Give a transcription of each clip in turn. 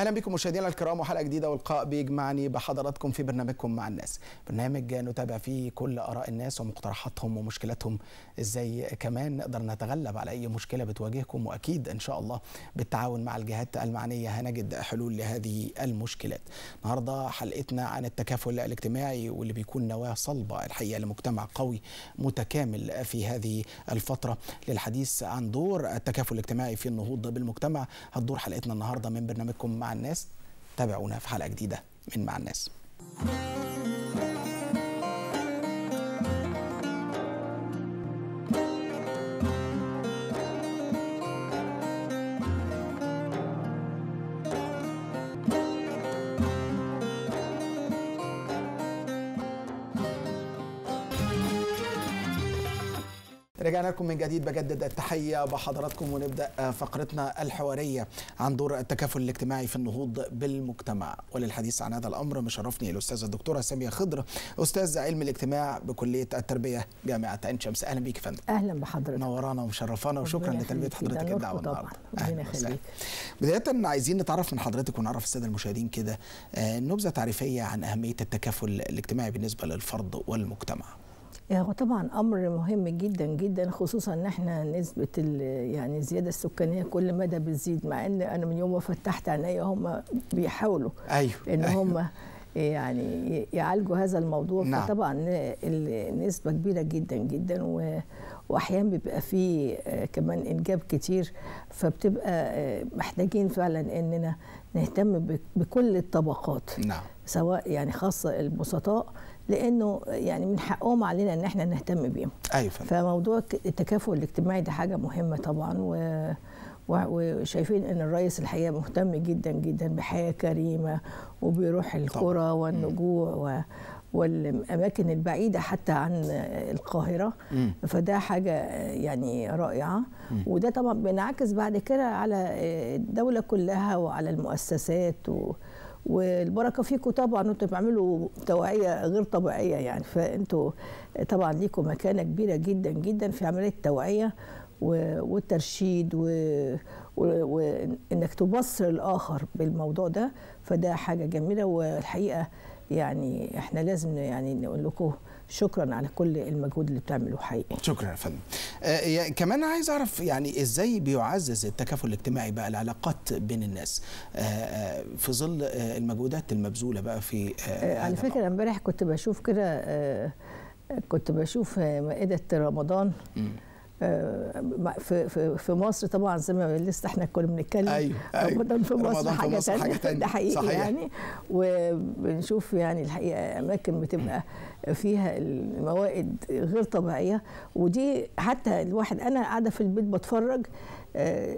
اهلا بكم مشاهدينا الكرام وحلقه جديده والقاء بيجمعني بحضراتكم في برنامجكم مع الناس برنامج نتابع فيه كل اراء الناس ومقترحاتهم ومشكلاتهم ازاي كمان نقدر نتغلب على اي مشكله بتواجهكم واكيد ان شاء الله بالتعاون مع الجهات المعنيه هنجد حلول لهذه المشكلات النهارده حلقتنا عن التكافل الاجتماعي واللي بيكون نواه صلبه الحقيقه لمجتمع قوي متكامل في هذه الفتره للحديث عن دور التكافل الاجتماعي في النهوض بالمجتمع هتدور حلقتنا النهارده من برنامجكم مع مع الناس تابعونا في حلقه جديده من مع الناس رجعنا لكم من جديد بجدد التحية بحضراتكم ونبدأ فقرتنا الحوارية عن دور التكافل الاجتماعي في النهوض بالمجتمع وللحديث عن هذا الأمر مشرفني الأستاذة الدكتورة سامية خضر أستاذ علم الاجتماع بكلية التربية جامعة عين شمس أهلا بيك يا فندم أهلا بحضرتك نورانا ومشرفانا وشكرا لتلبية حضرتك الدعوة النهاردة ربنا يخليك بداية عايزين نتعرف من حضرتك ونعرف السادة المشاهدين كده آه، نبذة تعريفية عن أهمية التكافل الاجتماعي بالنسبة للفرد والمجتمع هو طبعا امر مهم جدا جدا خصوصا ان احنا نسبه يعني الزياده السكانيه كل مدى بتزيد مع ان انا من يوم ما فتحت عينيا هم بيحاولوا أيوه. ان أيوه. هم يعني يعالجوا هذا الموضوع نعم. فطبعا النسبه كبيره جدا جدا و واحيانا بيبقى فيه كمان انجاب كتير فبتبقى محتاجين فعلا اننا نهتم بكل الطبقات نعم. سواء يعني خاصه البسطاء لانه يعني من حقهم علينا ان احنا نهتم بيهم ايوه فموضوع التكافؤ الاجتماعي ده حاجه مهمه طبعا و وشايفين ان الرئيس الحقيقه مهتم جدا جدا بحياه كريمه وبيروح القرى والنجوع و... والاماكن البعيده حتى عن القاهره مم. فده حاجه يعني رائعه مم. وده طبعا بينعكس بعد كده على الدوله كلها وعلى المؤسسات و... والبركه فيكم طبعا انتوا بتعملوا توعيه غير طبيعيه يعني فانتوا طبعا ليكم مكانه كبيره جدا جدا في عمليه التوعيه والترشيد وانك تبصر الاخر بالموضوع ده فده حاجه جميله والحقيقه يعني احنا لازم يعني نقول لكم شكرا على كل المجهود اللي بتعمله حقيقي شكرا يا فندم آه كمان عايز اعرف يعني ازاي بيعزز التكافل الاجتماعي بقى العلاقات بين الناس آه, آه، في ظل آه المجهودات المبذوله بقى في آه, آه، على فكره امبارح كنت بشوف كده آه, آه، كنت بشوف مائده رمضان م. في في في مصر طبعا زي ما لسه احنا كنا بنتكلم أيوة ايوه رمضان في مصر رمضان حاجه في مصر حاجة تانية ده حقيقي صحيح. يعني وبنشوف يعني الحقيقه اماكن بتبقى فيها الموائد غير طبيعيه ودي حتى الواحد انا قاعده في البيت بتفرج آه،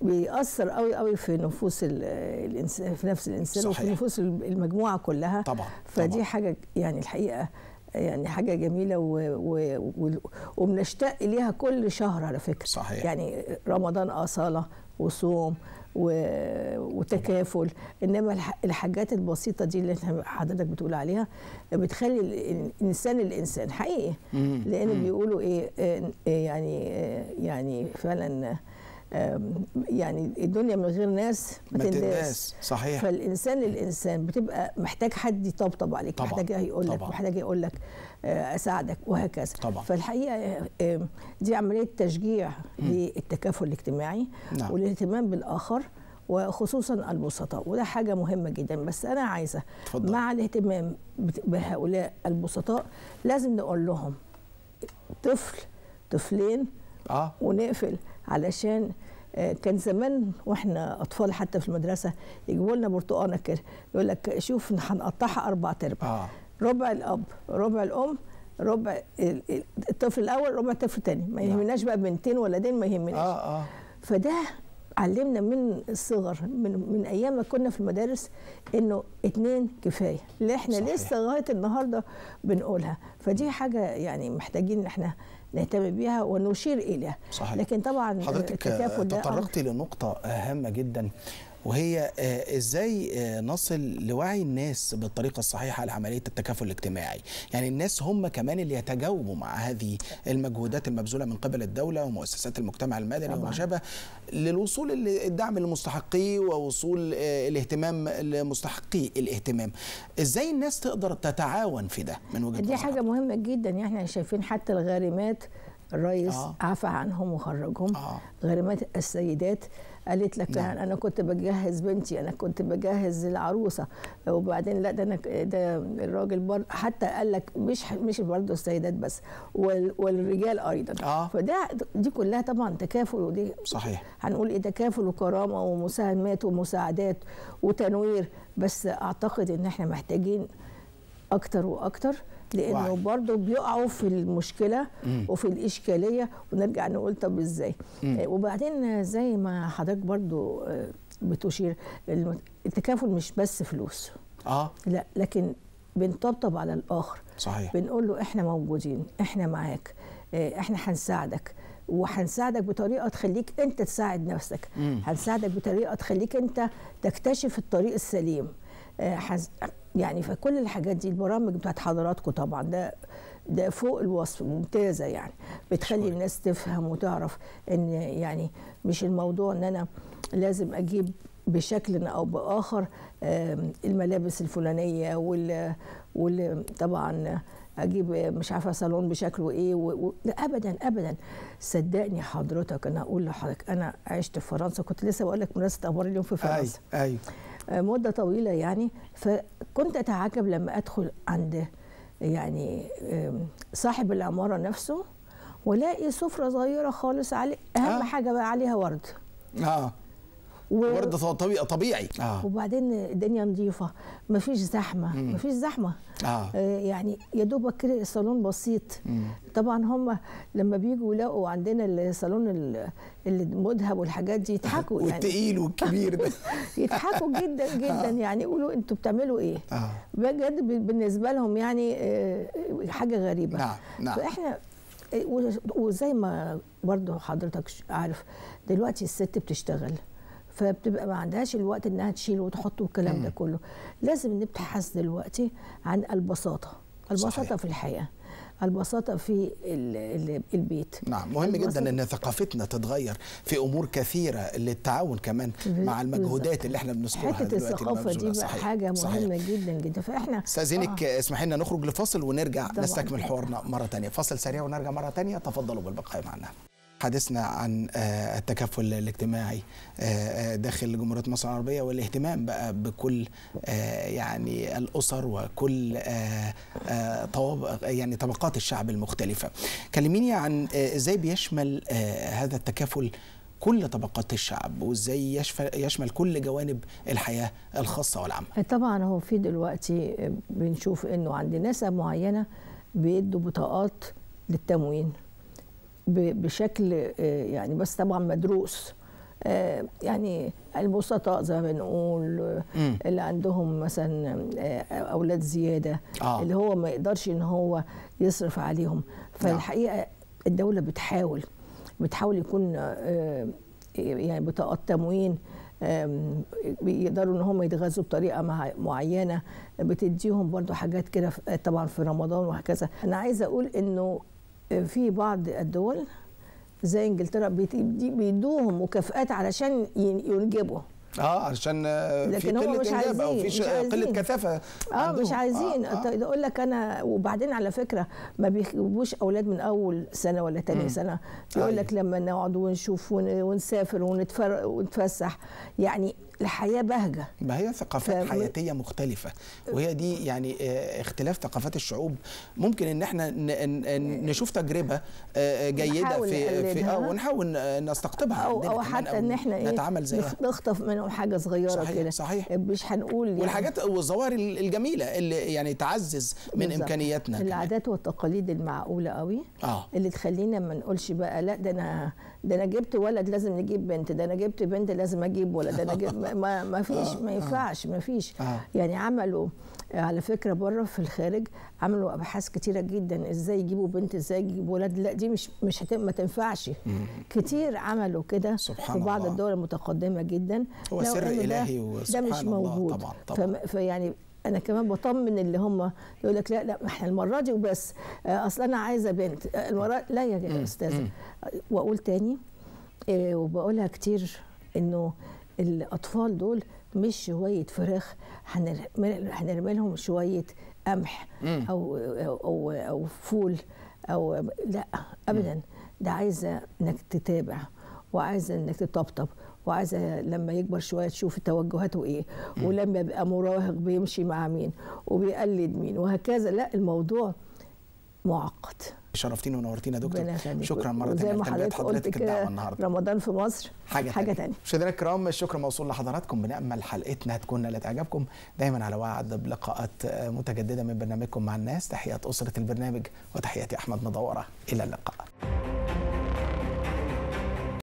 بيأثر قوي قوي في نفوس الانسان في نفس الانسان صحيح. وفي نفوس المجموعه كلها طبعا فدي طبعا. حاجه يعني الحقيقه يعني حاجه جميله و... و... و... وبنشتاق ليها كل شهر على فكره صحيح. يعني رمضان اصاله وصوم و... وتكافل انما الحاجات البسيطه دي اللي حضرتك بتقول عليها بتخلي الانسان الانسان حقيقي لان بيقولوا ايه, إيه يعني إيه يعني فعلا يعني الدنيا من غير ناس ما تنداس صحيح فالانسان للانسان بتبقى محتاج حد يطبطب عليك طبعًا. محتاج يقول لك محتاج يقول لك آه، اساعدك وهكذا طبعًا. فالحقيقه دي عمليه تشجيع للتكافل الاجتماعي نعم. والاهتمام بالاخر وخصوصا البسطاء وده حاجه مهمه جدا بس انا عايزه تفضل. مع الاهتمام بهؤلاء البسطاء لازم نقول لهم طفل طفلين آه. ونقفل علشان آه، كان زمان واحنا اطفال حتى في المدرسه يجيبوا لنا برتقانه كده يقول لك شوف هنقطعها اربع ارباع آه. ربع الاب ربع الام ربع الطفل الاول ربع الطفل الثاني ما يعني. يهمناش بقى بنتين ولدين ما يهمناش آه آه. فده علمنا من الصغر من, من ايام ما كنا في المدارس انه اتنين كفايه اللي احنا صحيح. لسه لغايه النهارده بنقولها فدي حاجه يعني محتاجين ان احنا نهتم بيها ونشير اليها صحيح. لكن طبعا حضرتك تطرقتي لنقطه هامه جدا وهي آه، ازاي آه، نصل لوعي الناس بالطريقه الصحيحه لعمليه التكافل الاجتماعي يعني الناس هم كمان اللي يتجاوبوا مع هذه المجهودات المبذوله من قبل الدوله ومؤسسات المجتمع المدني وما شابه للوصول للدعم لمستحقيه ووصول آه، الاهتمام لمستحقي الاهتمام ازاي الناس تقدر تتعاون في ده من وجهه دي حاجه مهمه جدا يعني احنا شايفين حتى الغارمات الرئيس آه. عفى عنهم وخرجهم آه. غارمات السيدات قالت لك نعم. انا كنت بجهز بنتي انا كنت بجهز العروسه وبعدين لا ده انا ده الراجل برضه حتى قال لك مش مش برضه السيدات بس وال والرجال ايضا آه. فده دي كلها طبعا تكافل ودي صحيح هنقول ايه تكافل وكرامه ومساهمات ومساعدات وتنوير بس اعتقد ان احنا محتاجين اكتر واكتر لانه برضه بيقعوا في المشكله مم. وفي الاشكاليه ونرجع نقول طب ازاي آه، وبعدين زي ما حضرتك برضه آه، بتشير التكافل مش بس فلوس اه لا لكن بنطبطب على الاخر صحيح بنقول له احنا موجودين احنا معاك آه، احنا هنساعدك وهنساعدك بطريقه تخليك انت تساعد نفسك هنساعدك بطريقه تخليك انت تكتشف الطريق السليم حز... يعني فكل الحاجات دي البرامج بتاعت حضراتكم طبعا ده ده فوق الوصف ممتازه يعني بتخلي شوي. طيب. الناس تفهم وتعرف ان يعني مش الموضوع ان انا لازم اجيب بشكل او باخر الملابس الفلانيه وال وطبعا اجيب مش عارفه صالون بشكله ايه و... و... لا ابدا ابدا صدقني حضرتك انا اقول لحضرتك انا عشت في فرنسا كنت لسه بقول لك مناسبه اخبار اليوم في فرنسا ايوه ايوه مده طويله يعني فكنت اتعجب لما ادخل عند يعني صاحب العماره نفسه والاقي سفره صغيره خالص علي اهم آه. حاجه بقى عليها ورد اه و... ورد طبيعي طبيعي آه. وبعدين الدنيا نظيفه مفيش زحمه مم. مفيش زحمه آه. آه يعني يا دوبك الصالون بسيط مم. طبعا هم لما بيجوا يلاقوا عندنا الصالون المذهب والحاجات دي يضحكوا يعني والتقيل والكبير ده يضحكوا جدا آه. جدا آه. يعني يقولوا انتوا بتعملوا ايه آه. بجد بالنسبه لهم يعني آه، حاجه غريبه نعم. نعم. فاحنا آه، وزي ما برضه حضرتك عارف دلوقتي الست بتشتغل فبتبقى ما عندهاش الوقت انها تشيله وتحطه والكلام ده كله لازم نبحث دلوقتي عن البساطه البساطه صحيح. في الحياه البساطه في البيت نعم مهم جدا ان ثقافتنا تتغير في امور كثيره للتعاون كمان مع المجهودات اللي احنا بنذكرها حته الثقافه دي بقى صحيح. حاجه مهمه صحيح. جدا جدا فاحنا استاذينك آه. اسمحي لنا نخرج لفاصل ونرجع طبعا. نستكمل حوارنا مره ثانيه فاصل سريع ونرجع مره ثانيه تفضلوا بالبقاء معنا حديثنا عن آه، التكافل الاجتماعي آه، آه، داخل جمهورية مصر العربية والاهتمام بقى بكل يعني الأسر وكل يعني طبقات الشعب المختلفة كلميني عن إزاي بيشمل هذا التكافل كل طبقات الشعب وازاي يشمل كل جوانب الحياه الخاصه والعامه. طبعا هو في دلوقتي بنشوف انه عند ناس معينه بيدوا بطاقات للتموين بشكل آه، يعني بس طبعا مدروس آه، يعني البسطاء زي ما بنقول آه، اللي عندهم مثلا اولاد زياده آه. اللي هو ما يقدرش ان هو يصرف عليهم فالحقيقه الدوله بتحاول بتحاول يكون يعني بطاقات تموين بيقدروا ان هم يتغذوا بطريقه معينه بتديهم برضو حاجات كده طبعا في رمضان وهكذا انا عايزه اقول انه في بعض الدول زي انجلترا بيدوهم مكافئات علشان ينجبوا اه علشان لكن في قله انجاب او في قله كثافه اه مش آه، عايزين آه آه. اقول لك انا وبعدين على فكره ما بيجيبوش اولاد من اول سنه ولا ثاني سنه يقول لك أيوه. لما نقعد ونشوف ونسافر ونتفسح يعني لحياه بهجه ما هي ثقافات ف... حياتيه مختلفه وهي دي يعني آه، اختلاف ثقافات الشعوب ممكن ان احنا نشوف تجربه آه، آه، جيده في في اه ونحاول نستقطبها او او حتى ان احنا إيه نتعامل زيها نخطف منهم حاجه صغيره صحيح كده صحيح مش هنقول يعني والحاجات والظواهر الجميله اللي يعني تعزز من بالزبط. امكانياتنا العادات كمان. والتقاليد المعقوله قوي آه. اللي تخلينا ما نقولش بقى لا ده انا ده انا جبت ولد لازم نجيب بنت ده انا جبت بنت لازم اجيب ولد ده انا جبت ما, ما فيش آه، ما آه، ينفعش ما فيش آه. يعني عملوا على فكره بره في الخارج عملوا ابحاث كتيره جدا ازاي يجيبوا بنت ازاي يجيبوا ولد لا دي مش مش هتم ما تنفعش كتير عملوا كده في بعض الله. الدول المتقدمه جدا هو سر الهي وسبحان ده مش موجود الله طبعا طبعا فيعني انا كمان بطمن اللي هم يقول لك لا لا احنا المره دي وبس اصل انا عايزه بنت المره لا يا استاذه واقول تاني وبقولها كتير انه الاطفال دول مش شويه فراخ هنرمي لهم شويه قمح أو, او او او فول او لا ابدا ده عايزه انك تتابع وعايزه انك تطبطب وعايزه لما يكبر شويه تشوف توجهاته ايه ولما يبقى مراهق بيمشي مع مين وبيقلد مين وهكذا لا الموضوع معقد شرفتينا ونورتينا دكتور شكرا مره ثانيه لتلبيه حضرتك الدعوه النهارده رمضان في مصر حاجه حاجه ثانيه مشاهدينا الكرام الشكر موصول لحضراتكم بنامل حلقتنا تكون نالت اعجابكم دايما على وعد بلقاءات متجدده من برنامجكم مع الناس تحيات اسره البرنامج وتحياتي احمد مدوره الى اللقاء